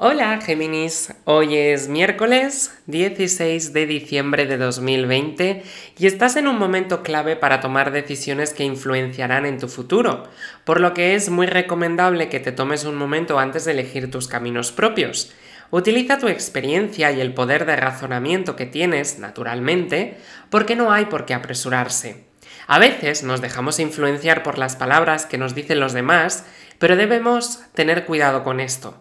Hola Géminis, hoy es miércoles 16 de diciembre de 2020 y estás en un momento clave para tomar decisiones que influenciarán en tu futuro, por lo que es muy recomendable que te tomes un momento antes de elegir tus caminos propios. Utiliza tu experiencia y el poder de razonamiento que tienes, naturalmente, porque no hay por qué apresurarse. A veces nos dejamos influenciar por las palabras que nos dicen los demás, pero debemos tener cuidado con esto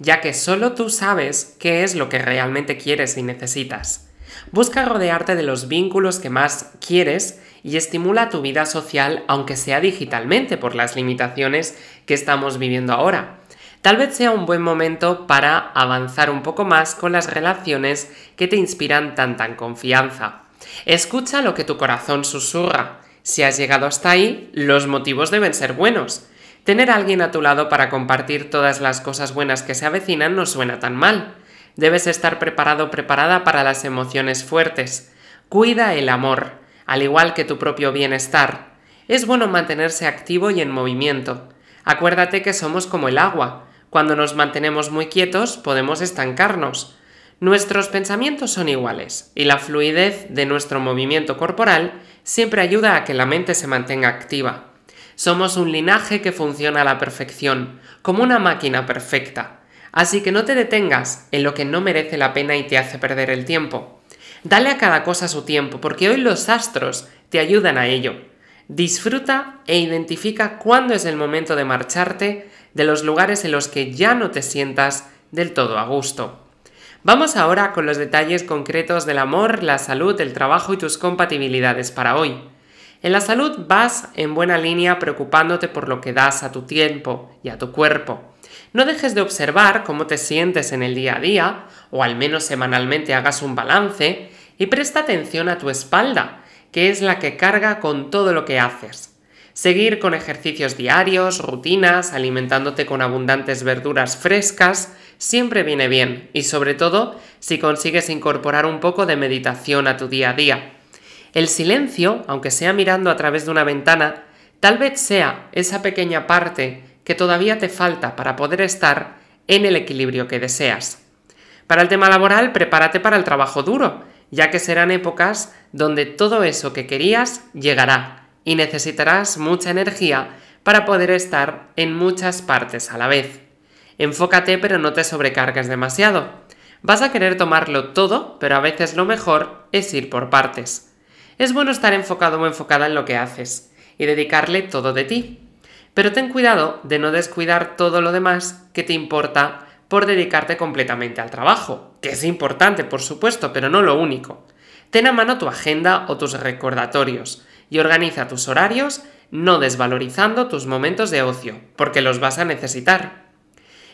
ya que solo tú sabes qué es lo que realmente quieres y necesitas. Busca rodearte de los vínculos que más quieres y estimula tu vida social, aunque sea digitalmente, por las limitaciones que estamos viviendo ahora. Tal vez sea un buen momento para avanzar un poco más con las relaciones que te inspiran tanta confianza. Escucha lo que tu corazón susurra. Si has llegado hasta ahí, los motivos deben ser buenos. Tener a alguien a tu lado para compartir todas las cosas buenas que se avecinan no suena tan mal. Debes estar preparado preparada para las emociones fuertes. Cuida el amor, al igual que tu propio bienestar. Es bueno mantenerse activo y en movimiento. Acuérdate que somos como el agua. Cuando nos mantenemos muy quietos podemos estancarnos. Nuestros pensamientos son iguales y la fluidez de nuestro movimiento corporal siempre ayuda a que la mente se mantenga activa. Somos un linaje que funciona a la perfección, como una máquina perfecta. Así que no te detengas en lo que no merece la pena y te hace perder el tiempo. Dale a cada cosa su tiempo, porque hoy los astros te ayudan a ello. Disfruta e identifica cuándo es el momento de marcharte de los lugares en los que ya no te sientas del todo a gusto. Vamos ahora con los detalles concretos del amor, la salud, el trabajo y tus compatibilidades para hoy. En la salud vas en buena línea preocupándote por lo que das a tu tiempo y a tu cuerpo. No dejes de observar cómo te sientes en el día a día, o al menos semanalmente hagas un balance, y presta atención a tu espalda, que es la que carga con todo lo que haces. Seguir con ejercicios diarios, rutinas, alimentándote con abundantes verduras frescas, siempre viene bien, y sobre todo si consigues incorporar un poco de meditación a tu día a día. El silencio, aunque sea mirando a través de una ventana, tal vez sea esa pequeña parte que todavía te falta para poder estar en el equilibrio que deseas. Para el tema laboral, prepárate para el trabajo duro, ya que serán épocas donde todo eso que querías llegará y necesitarás mucha energía para poder estar en muchas partes a la vez. Enfócate pero no te sobrecargues demasiado. Vas a querer tomarlo todo, pero a veces lo mejor es ir por partes. Es bueno estar enfocado o enfocada en lo que haces y dedicarle todo de ti. Pero ten cuidado de no descuidar todo lo demás que te importa por dedicarte completamente al trabajo, que es importante, por supuesto, pero no lo único. Ten a mano tu agenda o tus recordatorios y organiza tus horarios no desvalorizando tus momentos de ocio, porque los vas a necesitar.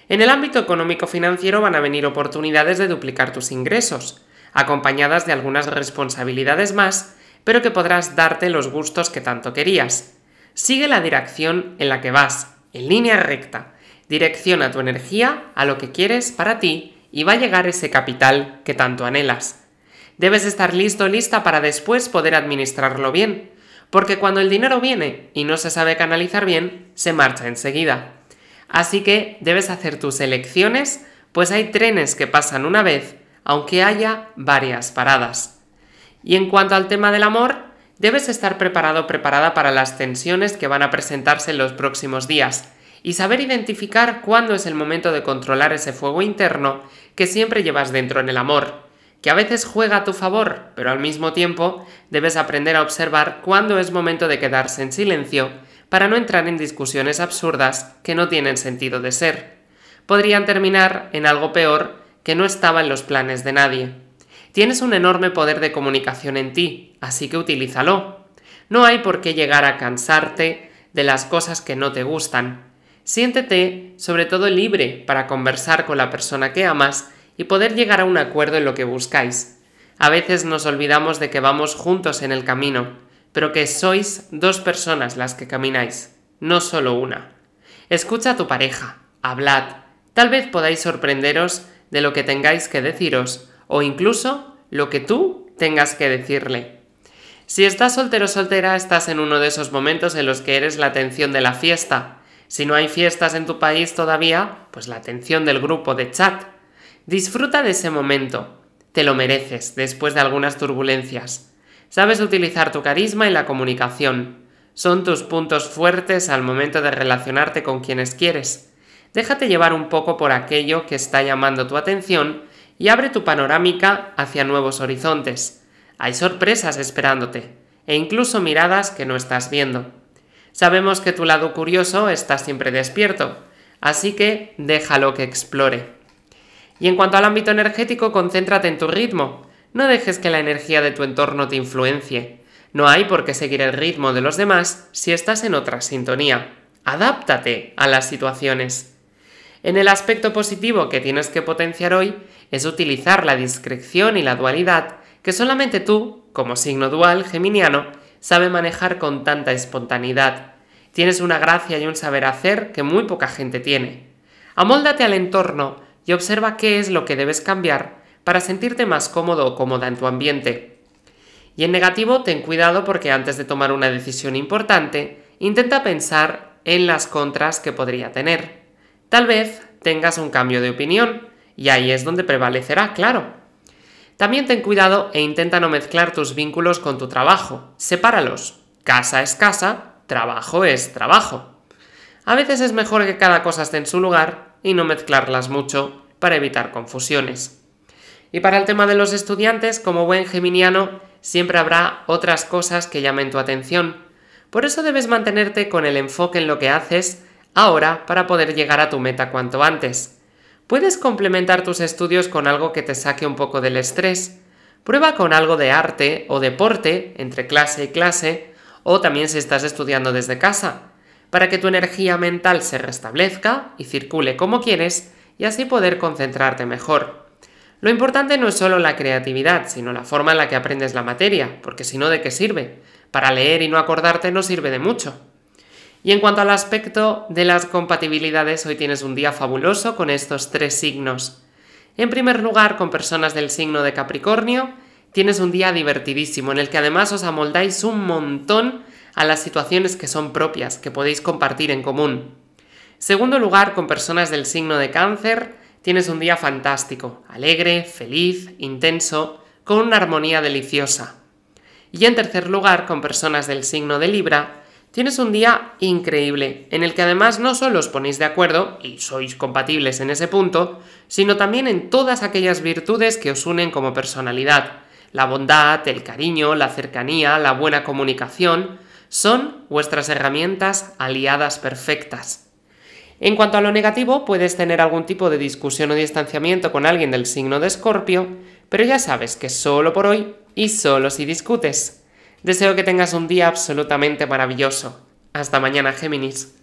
En el ámbito económico-financiero van a venir oportunidades de duplicar tus ingresos, acompañadas de algunas responsabilidades más pero que podrás darte los gustos que tanto querías. Sigue la dirección en la que vas, en línea recta. Direcciona tu energía a lo que quieres para ti y va a llegar ese capital que tanto anhelas. Debes estar listo, lista para después poder administrarlo bien, porque cuando el dinero viene y no se sabe canalizar bien, se marcha enseguida. Así que debes hacer tus elecciones, pues hay trenes que pasan una vez, aunque haya varias paradas. Y en cuanto al tema del amor, debes estar preparado preparada para las tensiones que van a presentarse en los próximos días y saber identificar cuándo es el momento de controlar ese fuego interno que siempre llevas dentro en el amor, que a veces juega a tu favor, pero al mismo tiempo debes aprender a observar cuándo es momento de quedarse en silencio para no entrar en discusiones absurdas que no tienen sentido de ser. Podrían terminar en algo peor que no estaba en los planes de nadie. Tienes un enorme poder de comunicación en ti, así que utilízalo. No hay por qué llegar a cansarte de las cosas que no te gustan. Siéntete sobre todo libre para conversar con la persona que amas y poder llegar a un acuerdo en lo que buscáis. A veces nos olvidamos de que vamos juntos en el camino, pero que sois dos personas las que camináis, no solo una. Escucha a tu pareja, hablad, tal vez podáis sorprenderos de lo que tengáis que deciros o incluso lo que tú tengas que decirle. Si estás soltero o soltera, estás en uno de esos momentos en los que eres la atención de la fiesta. Si no hay fiestas en tu país todavía, pues la atención del grupo de chat. Disfruta de ese momento. Te lo mereces después de algunas turbulencias. Sabes utilizar tu carisma y la comunicación. Son tus puntos fuertes al momento de relacionarte con quienes quieres. Déjate llevar un poco por aquello que está llamando tu atención y abre tu panorámica hacia nuevos horizontes. Hay sorpresas esperándote, e incluso miradas que no estás viendo. Sabemos que tu lado curioso está siempre despierto, así que déjalo que explore. Y en cuanto al ámbito energético, concéntrate en tu ritmo. No dejes que la energía de tu entorno te influencie. No hay por qué seguir el ritmo de los demás si estás en otra sintonía. Adáptate a las situaciones. En el aspecto positivo que tienes que potenciar hoy es utilizar la discreción y la dualidad que solamente tú, como signo dual geminiano, sabes manejar con tanta espontaneidad. Tienes una gracia y un saber hacer que muy poca gente tiene. Amóldate al entorno y observa qué es lo que debes cambiar para sentirte más cómodo o cómoda en tu ambiente. Y en negativo, ten cuidado porque antes de tomar una decisión importante, intenta pensar en las contras que podría tener. Tal vez tengas un cambio de opinión, y ahí es donde prevalecerá, claro. También ten cuidado e intenta no mezclar tus vínculos con tu trabajo. Sepáralos. Casa es casa, trabajo es trabajo. A veces es mejor que cada cosa esté en su lugar y no mezclarlas mucho para evitar confusiones. Y para el tema de los estudiantes, como buen geminiano, siempre habrá otras cosas que llamen tu atención. Por eso debes mantenerte con el enfoque en lo que haces ahora para poder llegar a tu meta cuanto antes. Puedes complementar tus estudios con algo que te saque un poco del estrés. Prueba con algo de arte o deporte entre clase y clase, o también si estás estudiando desde casa, para que tu energía mental se restablezca y circule como quieres y así poder concentrarte mejor. Lo importante no es solo la creatividad, sino la forma en la que aprendes la materia, porque si no, ¿de qué sirve? Para leer y no acordarte no sirve de mucho. Y en cuanto al aspecto de las compatibilidades, hoy tienes un día fabuloso con estos tres signos. En primer lugar, con personas del signo de Capricornio, tienes un día divertidísimo en el que además os amoldáis un montón a las situaciones que son propias, que podéis compartir en común. Segundo lugar, con personas del signo de cáncer, tienes un día fantástico, alegre, feliz, intenso, con una armonía deliciosa. Y en tercer lugar, con personas del signo de Libra, Tienes un día increíble, en el que además no solo os ponéis de acuerdo, y sois compatibles en ese punto, sino también en todas aquellas virtudes que os unen como personalidad. La bondad, el cariño, la cercanía, la buena comunicación, son vuestras herramientas aliadas perfectas. En cuanto a lo negativo, puedes tener algún tipo de discusión o distanciamiento con alguien del signo de Escorpio, pero ya sabes que solo por hoy y solo si discutes. Deseo que tengas un día absolutamente maravilloso. Hasta mañana, Géminis.